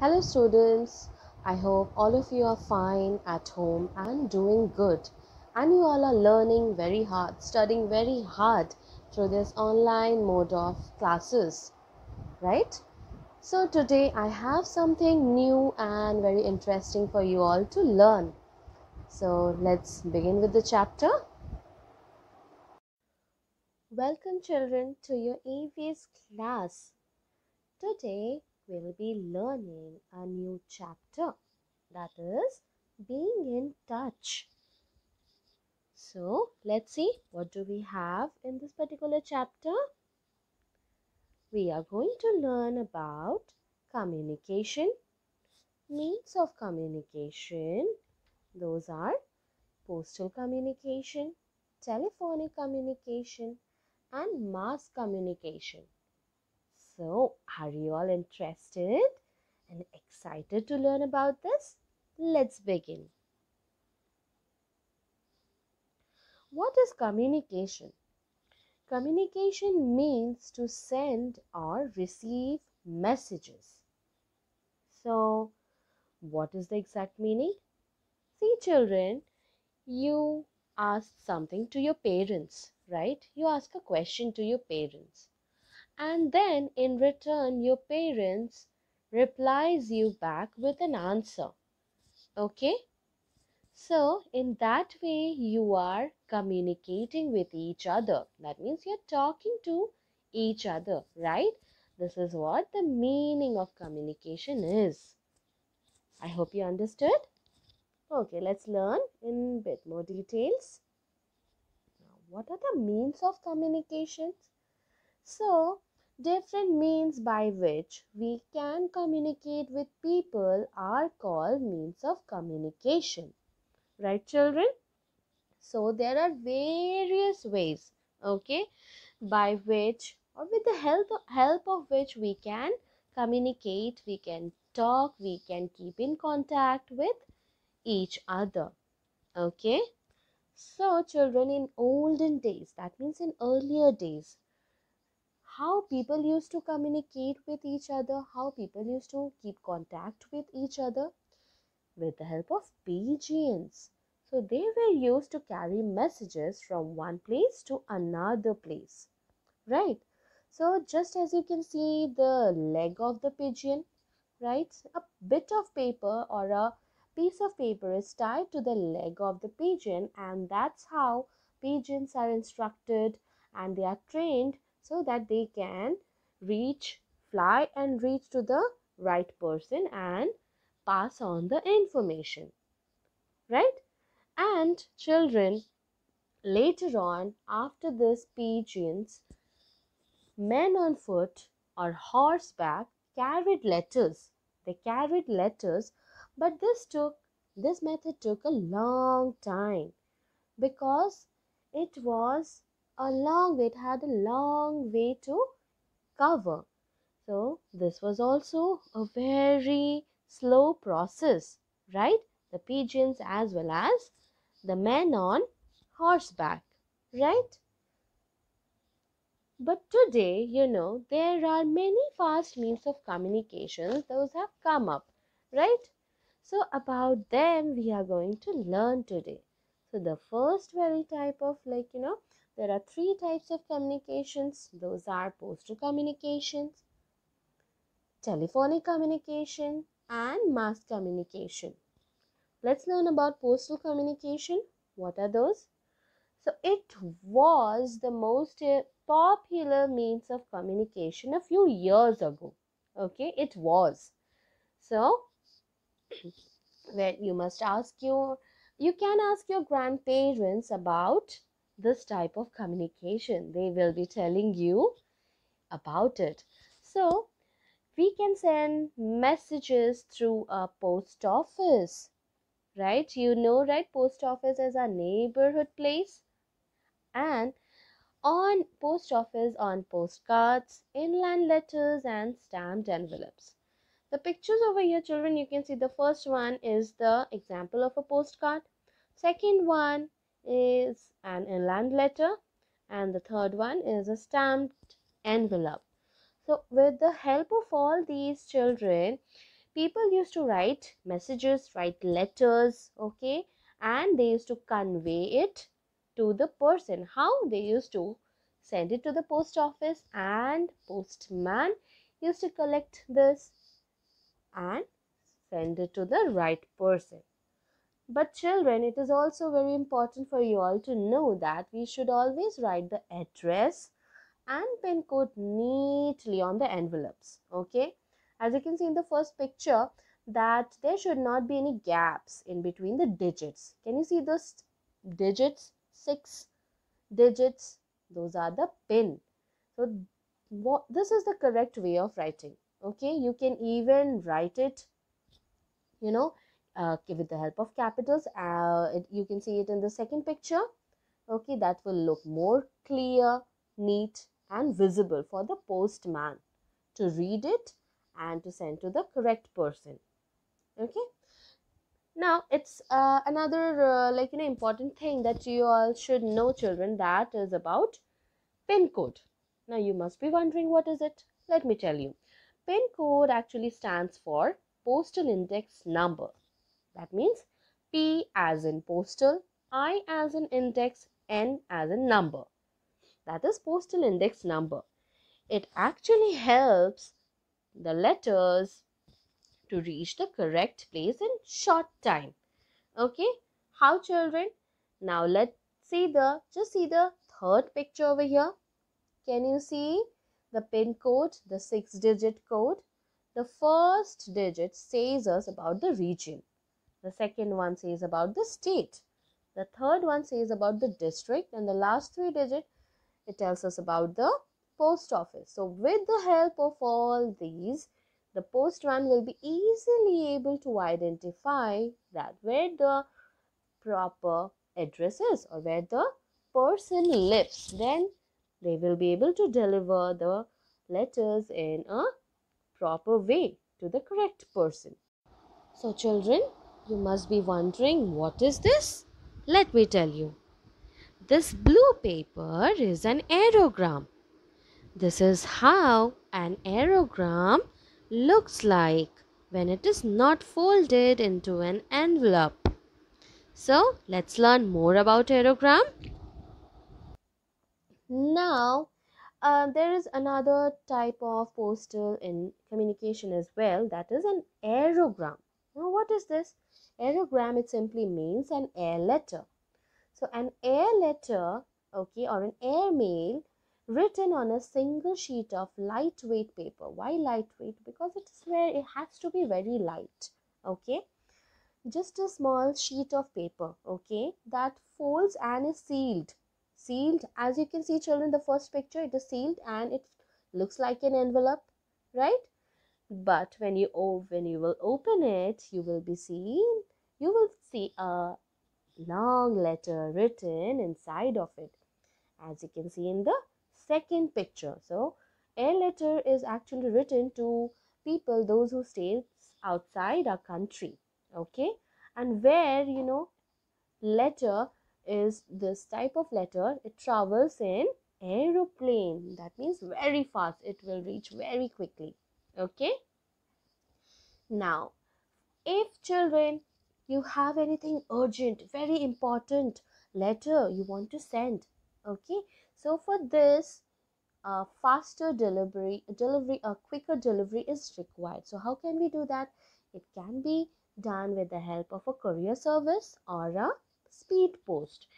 Hello, students. I hope all of you are fine at home and doing good. And you all are learning very hard, studying very hard through this online mode of classes, right? So, today I have something new and very interesting for you all to learn. So, let's begin with the chapter. Welcome, children, to your EVS class. Today, will be learning a new chapter that is being in touch. So let's see what do we have in this particular chapter. We are going to learn about communication, means of communication. Those are postal communication, telephonic communication and mass communication. So, are you all interested and excited to learn about this? Let's begin. What is communication? Communication means to send or receive messages. So, what is the exact meaning? See, children, you ask something to your parents, right? You ask a question to your parents and then in return your parents replies you back with an answer okay so in that way you are communicating with each other that means you're talking to each other right this is what the meaning of communication is i hope you understood okay let's learn in bit more details what are the means of communications so Different means by which we can communicate with people are called means of communication. Right, children? So, there are various ways, okay, by which or with the help of, help of which we can communicate, we can talk, we can keep in contact with each other. Okay. So, children, in olden days, that means in earlier days, how people used to communicate with each other, how people used to keep contact with each other with the help of pigeons. So they were used to carry messages from one place to another place, right? So just as you can see the leg of the pigeon, right? A bit of paper or a piece of paper is tied to the leg of the pigeon and that's how pigeons are instructed and they are trained so that they can reach fly and reach to the right person and pass on the information right and children later on after these pigeons men on foot or horseback carried letters they carried letters but this took this method took a long time because it was a long way, it had a long way to cover. So, this was also a very slow process, right? The pigeons as well as the men on horseback, right? But today, you know, there are many fast means of communication. Those have come up, right? So, about them, we are going to learn today. So, the first very type of like, you know, there are three types of communications. Those are postal communications, telephonic communication, and mass communication. Let's learn about postal communication. What are those? So it was the most uh, popular means of communication a few years ago. Okay, it was. So where you must ask your you can ask your grandparents about this type of communication. They will be telling you about it. So, we can send messages through a post office, right? You know, right? Post office is a neighborhood place. And on post office, on postcards, inland letters, and stamped envelopes. The pictures over here, children, you can see the first one is the example of a postcard. Second one is an inland letter and the third one is a stamped envelope. So with the help of all these children, people used to write messages, write letters, okay, and they used to convey it to the person. How they used to send it to the post office and postman used to collect this and send it to the right person. But, children, it is also very important for you all to know that we should always write the address and pin code neatly on the envelopes. Okay, as you can see in the first picture, that there should not be any gaps in between the digits. Can you see those digits? Six digits, those are the pin. So, what, this is the correct way of writing. Okay, you can even write it, you know, uh, with the help of capitals. Uh, it, you can see it in the second picture. Okay, that will look more clear, neat and visible for the postman to read it and to send to the correct person. Okay. Now, it's uh, another uh, like, you know, important thing that you all should know children that is about pin code. Now, you must be wondering what is it? Let me tell you. PIN code actually stands for Postal Index Number. That means P as in postal, I as in index, N as in number. That is postal index number. It actually helps the letters to reach the correct place in short time. Okay, how children? Now let's see the, just see the third picture over here. Can you see the pin code, the six digit code? The first digit says us about the region. The second one says about the state. The third one says about the district. And the last three digit, it tells us about the post office. So with the help of all these, the postman will be easily able to identify that where the proper address is or where the person lives. Then they will be able to deliver the letters in a proper way to the correct person. So children, you must be wondering what is this? Let me tell you. This blue paper is an aerogram. This is how an aerogram looks like when it is not folded into an envelope. So let's learn more about aerogram. Now uh, there is another type of postal in communication as well that is an aerogram. Now what is this? Aerogram, it simply means an air letter. So, an air letter, okay, or an air mail, written on a single sheet of lightweight paper. Why lightweight? Because it is where it has to be very light, okay? Just a small sheet of paper, okay, that folds and is sealed. Sealed, as you can see, children, the first picture, it is sealed and it looks like an envelope, right? but when you oh, when you will open it you will be seeing you will see a long letter written inside of it as you can see in the second picture so a letter is actually written to people those who stays outside our country okay and where you know letter is this type of letter it travels in aeroplane that means very fast it will reach very quickly okay now if children you have anything urgent very important letter you want to send okay so for this uh, faster delivery delivery a quicker delivery is required so how can we do that it can be done with the help of a courier service or a speed post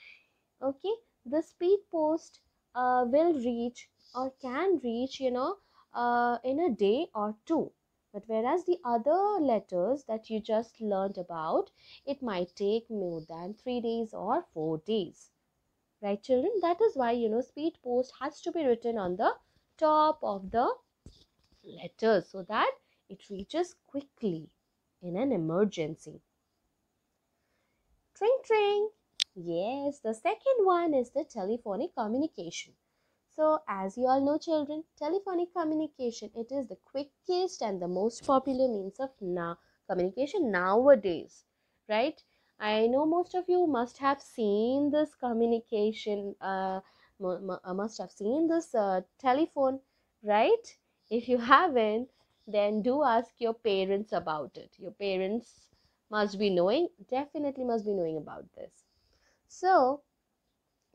okay the speed post uh, will reach or can reach you know uh, in a day or two. But whereas the other letters that you just learned about, it might take more than three days or four days. Right, children? That is why, you know, speed post has to be written on the top of the letters so that it reaches quickly in an emergency. Tring, tring. Yes, the second one is the telephonic communication. So as you all know children, telephonic communication, it is the quickest and the most popular means of now communication nowadays, right? I know most of you must have seen this communication, uh, uh, must have seen this uh, telephone, right? If you haven't, then do ask your parents about it. Your parents must be knowing, definitely must be knowing about this. So,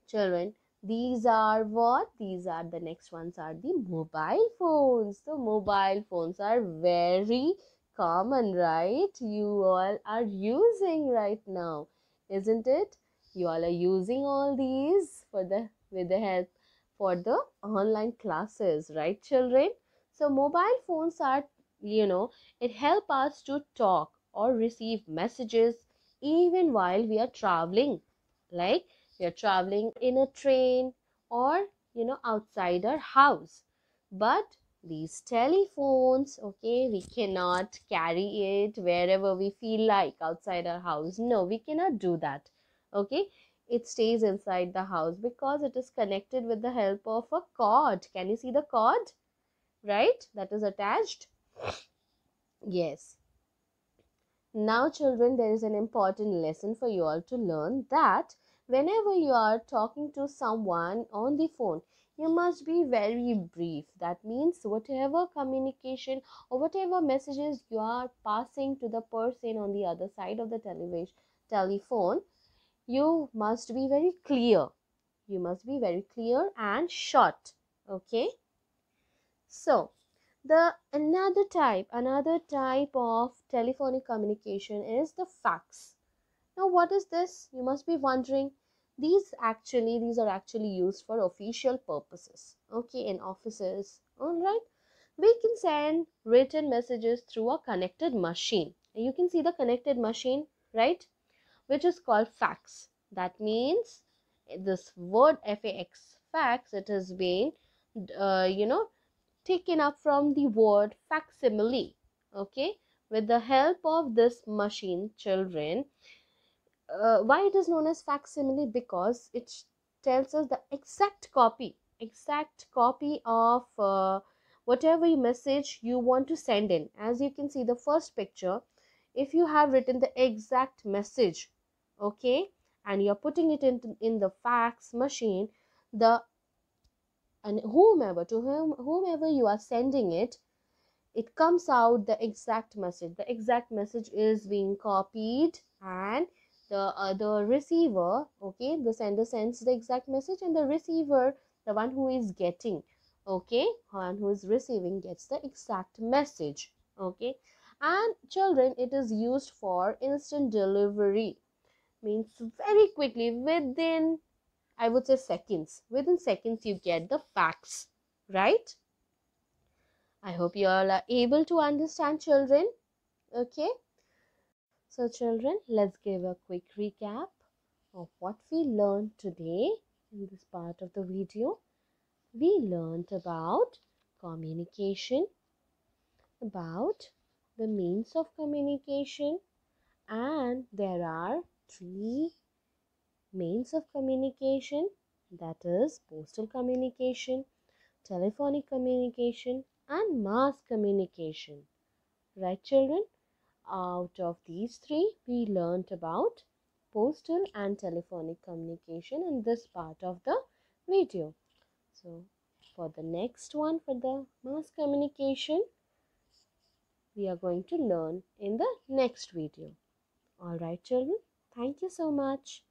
children, these are what these are the next ones are the mobile phones so mobile phones are very common right you all are using right now isn't it you all are using all these for the with the help for the online classes right children so mobile phones are you know it help us to talk or receive messages even while we are traveling like you're traveling in a train or, you know, outside our house. But these telephones, okay, we cannot carry it wherever we feel like outside our house. No, we cannot do that. Okay, it stays inside the house because it is connected with the help of a cord. Can you see the cord? Right? That is attached. Yes. Now, children, there is an important lesson for you all to learn that whenever you are talking to someone on the phone you must be very brief that means whatever communication or whatever messages you are passing to the person on the other side of the television telephone you must be very clear you must be very clear and short okay so the another type another type of telephonic communication is the fax now what is this you must be wondering these actually these are actually used for official purposes okay in offices all right we can send written messages through a connected machine you can see the connected machine right which is called fax that means this word fax fax it has been uh, you know taken up from the word facsimile okay with the help of this machine children uh, why it is known as facsimile because it tells us the exact copy exact copy of uh, whatever message you want to send in as you can see the first picture if you have written the exact message okay and you're putting it in, in the fax machine the and whomever to whom whomever you are sending it it comes out the exact message the exact message is being copied and the uh, the receiver okay the sender sends the exact message and the receiver the one who is getting okay one who is receiving gets the exact message okay and children it is used for instant delivery means very quickly within i would say seconds within seconds you get the facts right i hope you all are able to understand children okay so children, let's give a quick recap of what we learned today in this part of the video. We learned about communication, about the means of communication and there are three means of communication that is postal communication, telephonic communication and mass communication. Right children? Out of these three, we learnt about postal and telephonic communication in this part of the video. So, for the next one, for the mass communication, we are going to learn in the next video. Alright children, thank you so much.